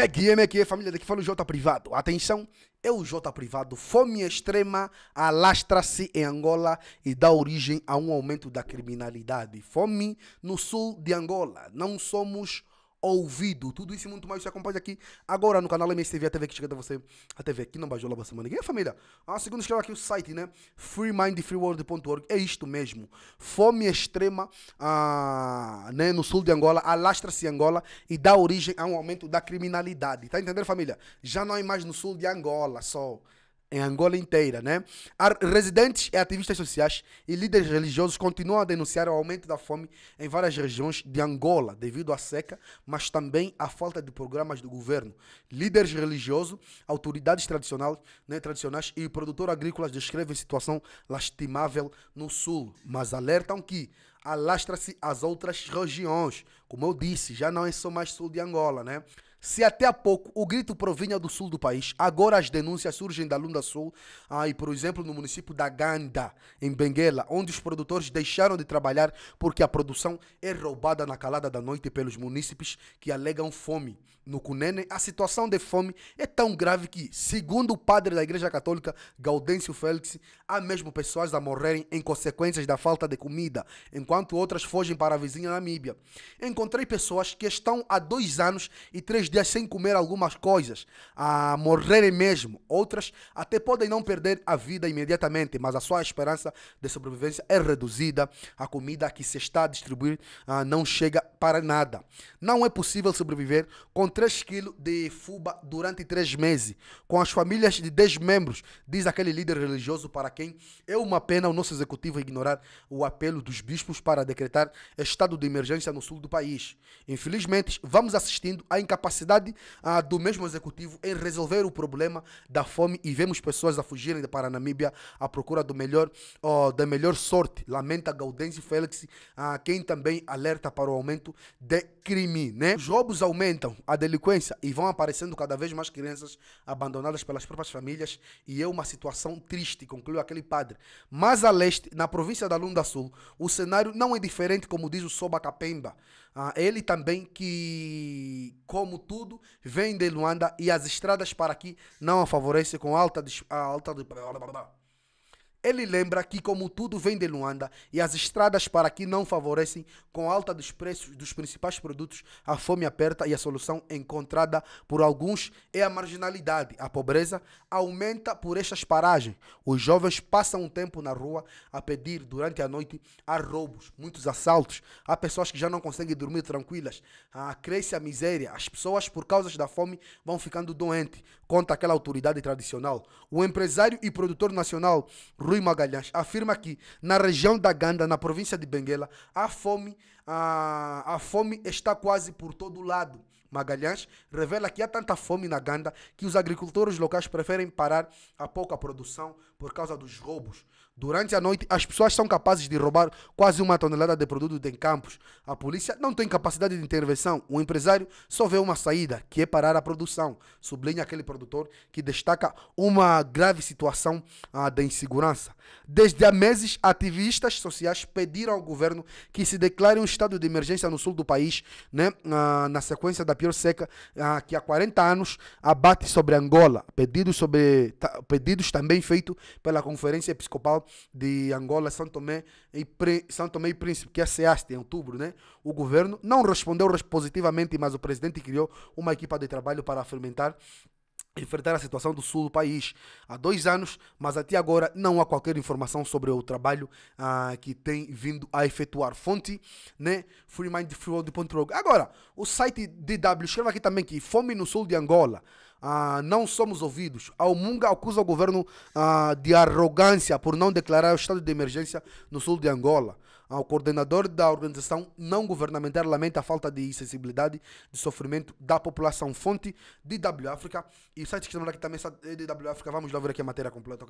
Megui, é Megui, é família, daqui fala o Jota Privado. Atenção, é o Jota Privado. Fome extrema alastra-se em Angola e dá origem a um aumento da criminalidade. Fome no sul de Angola. Não somos ouvido. Tudo isso e muito mais você acompanha aqui agora no canal MSTV, a TV que chega até você, a TV aqui não bajola pra semana. Ninguém é família? Ah, segundo escreva aqui o site, né? freemindfreeworld.org. É isto mesmo. Fome extrema ah, né, no sul de Angola alastra-se Angola e dá origem a um aumento da criminalidade. Tá entendendo, família? Já não é mais no sul de Angola só em Angola inteira, né? Residentes e ativistas sociais e líderes religiosos continuam a denunciar o aumento da fome em várias regiões de Angola devido à seca, mas também à falta de programas do governo. Líderes religiosos, autoridades tradicionais, né, tradicionais e produtores agrícolas descrevem situação lastimável no sul, mas alertam que alastra-se às outras regiões. Como eu disse, já não é só mais sul de Angola, né? Se até há pouco o grito provinha do sul do país, agora as denúncias surgem da Lunda Sul, ah, e por exemplo no município da Ganda, em Benguela, onde os produtores deixaram de trabalhar porque a produção é roubada na calada da noite pelos munícipes que alegam fome. No Cunene, a situação de fome é tão grave que, segundo o padre da Igreja Católica, Gaudêncio Félix, há mesmo pessoas a morrerem em consequências da falta de comida, enquanto outras fogem para a vizinha Namíbia. Encontrei pessoas que estão há dois anos e três dias sem comer algumas coisas, a morrerem mesmo. Outras até podem não perder a vida imediatamente, mas a sua esperança de sobrevivência é reduzida. A comida que se está a distribuir ah, não chega para nada. Não é possível sobreviver com 3 kg de fuba durante 3 meses. Com as famílias de 10 membros, diz aquele líder religioso para quem é uma pena o nosso executivo ignorar o apelo dos bispos para decretar estado de emergência no sul do país. Infelizmente, vamos assistindo à incapacidade capacidade ah, do mesmo executivo em resolver o problema da fome e vemos pessoas a fugirem para a Namíbia à procura do melhor, oh, da melhor sorte. Lamenta Gaudense Félix, ah, quem também alerta para o aumento de crime. Né? Os roubos aumentam, a delinquência e vão aparecendo cada vez mais crianças abandonadas pelas próprias famílias e é uma situação triste, concluiu aquele padre. Mas a leste, na província da Lunda Sul, o cenário não é diferente, como diz o Soba Capemba. Ah, ele também que, como tudo vem de Luanda e as estradas para aqui não a favorecem com alta, alta, ele lembra que, como tudo vem de Luanda e as estradas para aqui não favorecem, com a alta dos preços dos principais produtos, a fome aperta e a solução encontrada por alguns é a marginalidade. A pobreza aumenta por estas paragens. Os jovens passam um tempo na rua a pedir durante a noite. Há roubos, muitos assaltos. Há pessoas que já não conseguem dormir tranquilas. Ah, cresce a miséria. As pessoas, por causa da fome, vão ficando doentes, conta aquela autoridade tradicional. O empresário e produtor nacional Rui Magalhães, afirma que na região da Ganda, na província de Benguela, a fome, a, a fome está quase por todo lado. Magalhães revela que há tanta fome na Ganda que os agricultores locais preferem parar a pouca produção por causa dos roubos. Durante a noite, as pessoas são capazes de roubar quase uma tonelada de produtos em campos. A polícia não tem capacidade de intervenção. O empresário só vê uma saída, que é parar a produção. Sublinha aquele produtor que destaca uma grave situação ah, de insegurança. Desde há meses, ativistas sociais pediram ao governo que se declare um estado de emergência no sul do país, né, ah, na sequência da pior seca ah, que há 40 anos abate sobre Angola. Pedidos, sobre, pedidos também feitos pela Conferência Episcopal de Angola, São Tomé e, São Tomé e Príncipe, que é a SEAST, em outubro, né? O governo não respondeu positivamente, mas o presidente criou uma equipa de trabalho para fermentar enfrentar a situação do sul do país há dois anos, mas até agora não há qualquer informação sobre o trabalho ah, que tem vindo a efetuar. Fonte, né? freemindfreeworld.org. Agora, o site DW escreve aqui também que fome no sul de Angola. Ah, não somos ouvidos. A Omunga acusa o governo ah, de arrogância por não declarar o estado de emergência no sul de Angola. Ah, o coordenador da organização não governamental lamenta a falta de sensibilidade de sofrimento da população. Fonte de W África. E o site que estamos aqui também é de W África. Vamos lá ver aqui a matéria completa.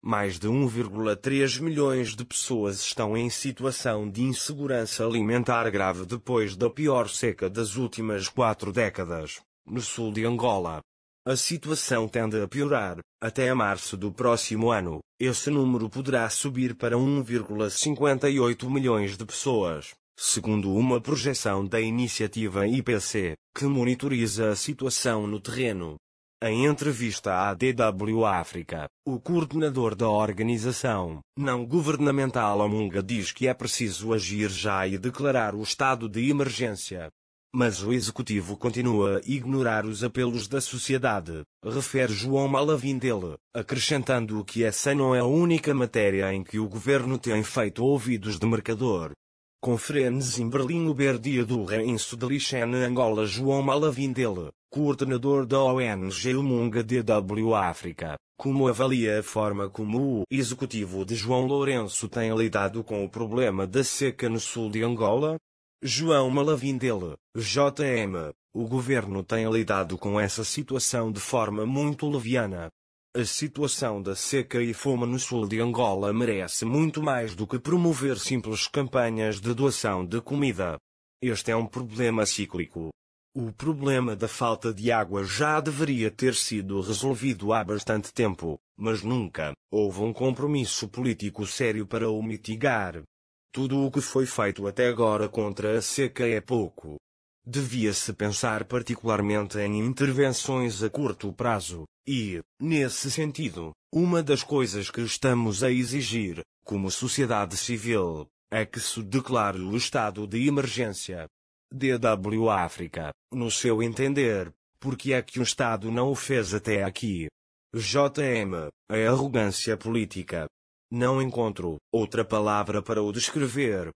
Mais de 1,3 milhões de pessoas estão em situação de insegurança alimentar grave depois da pior seca das últimas quatro décadas no sul de Angola. A situação tende a piorar. Até a março do próximo ano, esse número poderá subir para 1,58 milhões de pessoas, segundo uma projeção da iniciativa IPC, que monitoriza a situação no terreno. Em entrevista à DW África, o coordenador da organização não governamental Amunga diz que é preciso agir já e declarar o estado de emergência mas o executivo continua a ignorar os apelos da sociedade, refere João Malavindele, acrescentando que essa não é a única matéria em que o governo tem feito ouvidos de mercador. Conferência em Berlim Uber Dia do Reinsudelichen Angola João Malavindele, coordenador da ONG Umunga DW África, como avalia a forma como o executivo de João Lourenço tem lidado com o problema da seca no sul de Angola? João Malavindele, JM, o governo tem lidado com essa situação de forma muito leviana. A situação da seca e fome no sul de Angola merece muito mais do que promover simples campanhas de doação de comida. Este é um problema cíclico. O problema da falta de água já deveria ter sido resolvido há bastante tempo, mas nunca houve um compromisso político sério para o mitigar. Tudo o que foi feito até agora contra a seca é pouco. Devia-se pensar particularmente em intervenções a curto prazo, e, nesse sentido, uma das coisas que estamos a exigir, como sociedade civil, é que se declare o estado de emergência. DW África, no seu entender, porque é que o Estado não o fez até aqui? JM, a arrogância política, não encontro outra palavra para o descrever.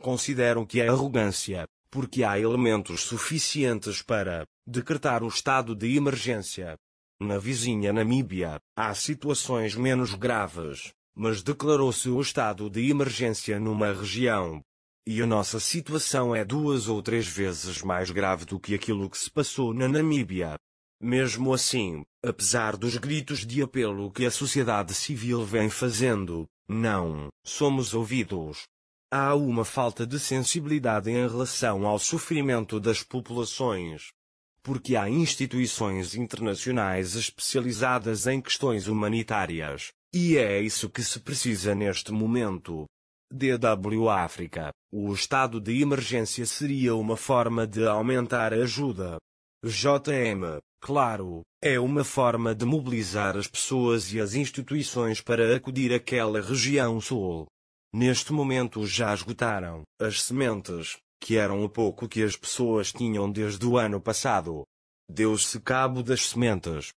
Consideram que é arrogância, porque há elementos suficientes para decretar um estado de emergência. Na vizinha Namíbia, há situações menos graves, mas declarou-se o estado de emergência numa região. E a nossa situação é duas ou três vezes mais grave do que aquilo que se passou na Namíbia. Mesmo assim, apesar dos gritos de apelo que a sociedade civil vem fazendo, não somos ouvidos. Há uma falta de sensibilidade em relação ao sofrimento das populações. Porque há instituições internacionais especializadas em questões humanitárias, e é isso que se precisa neste momento. DW África, o estado de emergência seria uma forma de aumentar a ajuda, JM, claro, é uma forma de mobilizar as pessoas e as instituições para acudir àquela região sul. Neste momento já esgotaram as sementes, que eram o pouco que as pessoas tinham desde o ano passado. Deu-se cabo das sementes.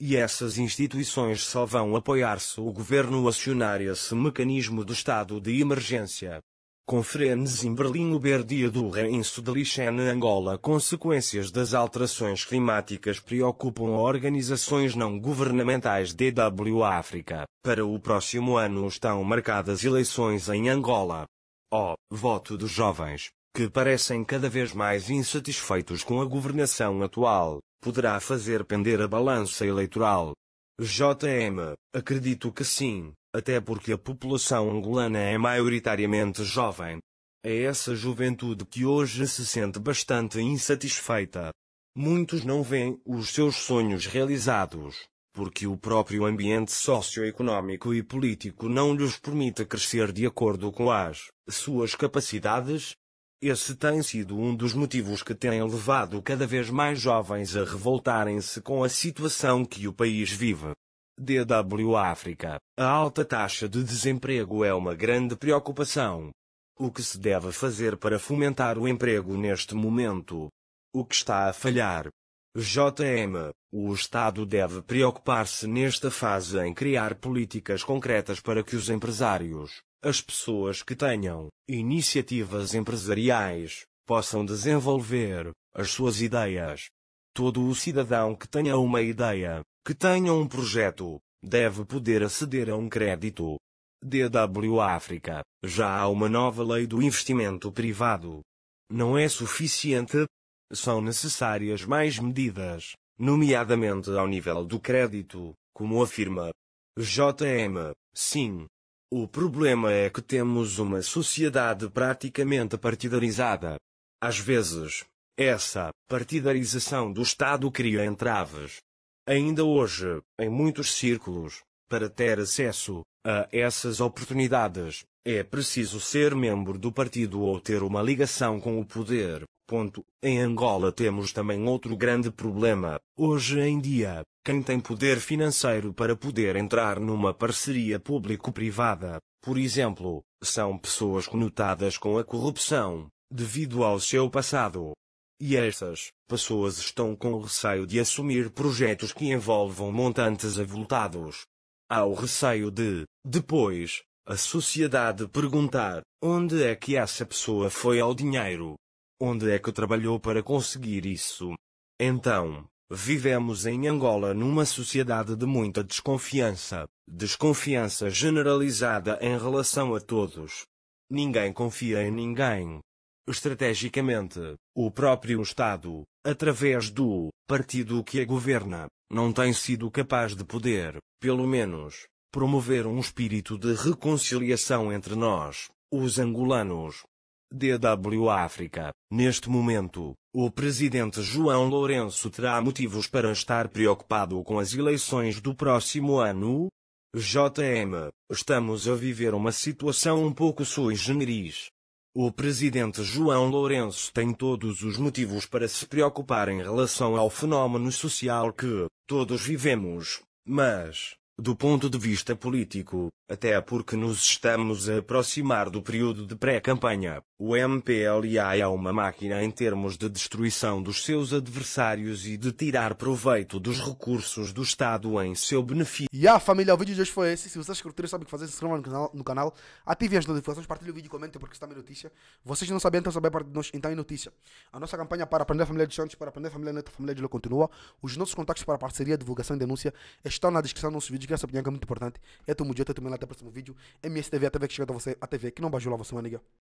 E essas instituições só vão apoiar se o governo acionar esse mecanismo do estado de emergência. Conferências em Berlim über do Dura de Sudlichen Angola Consequências das alterações climáticas preocupam organizações não governamentais DW África. Para o próximo ano estão marcadas eleições em Angola. O oh, voto dos jovens, que parecem cada vez mais insatisfeitos com a governação atual, poderá fazer pender a balança eleitoral. JM, acredito que sim, até porque a população angolana é maioritariamente jovem. É essa juventude que hoje se sente bastante insatisfeita. Muitos não veem os seus sonhos realizados, porque o próprio ambiente socioeconómico e político não lhes permite crescer de acordo com as suas capacidades. Esse tem sido um dos motivos que tem levado cada vez mais jovens a revoltarem-se com a situação que o país vive. DW África, a alta taxa de desemprego é uma grande preocupação. O que se deve fazer para fomentar o emprego neste momento? O que está a falhar? JM, o Estado deve preocupar-se nesta fase em criar políticas concretas para que os empresários, as pessoas que tenham iniciativas empresariais, possam desenvolver as suas ideias. Todo o cidadão que tenha uma ideia, que tenha um projeto, deve poder aceder a um crédito. DW África, já há uma nova lei do investimento privado. Não é suficiente. São necessárias mais medidas, nomeadamente ao nível do crédito, como afirma JM. Sim. O problema é que temos uma sociedade praticamente partidarizada. Às vezes, essa partidarização do Estado cria entraves ainda hoje, em muitos círculos, para ter acesso a essas oportunidades, é preciso ser membro do partido ou ter uma ligação com o poder. Ponto. Em Angola temos também outro grande problema. Hoje em dia, quem tem poder financeiro para poder entrar numa parceria público-privada, por exemplo, são pessoas conotadas com a corrupção, devido ao seu passado, e essas pessoas estão com receio de assumir projetos que envolvam montantes avultados. Há o receio de, depois, a sociedade perguntar: onde é que essa pessoa foi ao dinheiro? Onde é que trabalhou para conseguir isso? Então, Vivemos em Angola numa sociedade de muita desconfiança, desconfiança generalizada em relação a todos. Ninguém confia em ninguém, Estrategicamente, o próprio Estado, através do partido que a governa, não tem sido capaz de poder, pelo menos, promover um espírito de reconciliação entre nós, os angolanos. DW África. Neste momento, o presidente João Lourenço terá motivos para estar preocupado com as eleições do próximo ano? JM, estamos a viver uma situação um pouco sui generis. O presidente João Lourenço tem todos os motivos para se preocupar em relação ao fenómeno social que todos vivemos, mas, do ponto de vista político, até porque nos estamos a aproximar do período de pré-campanha, o MPLA é uma máquina em termos de destruição dos seus adversários e de tirar proveito dos recursos do Estado em seu benefício. E a família, o vídeo de hoje foi esse. Se vocês é curtiram, sabem o que fazer, se inscrevam no canal, no canal, ativem as notificações, partilhem o vídeo, comentem porque está em é notícia. Vocês não sabem, então sabem para nós, então em é notícia. A nossa campanha para aprender a família de Santos, para aprender a família neta, a família de Lula continua. Os nossos contactos para parceria, divulgação e denúncia estão na descrição do nosso vídeo, que essa opinião é muito importante. É tudo dia, eu também até o próximo vídeo. MSTV, a TV que chega até você, a TV que não bajula você, maniga.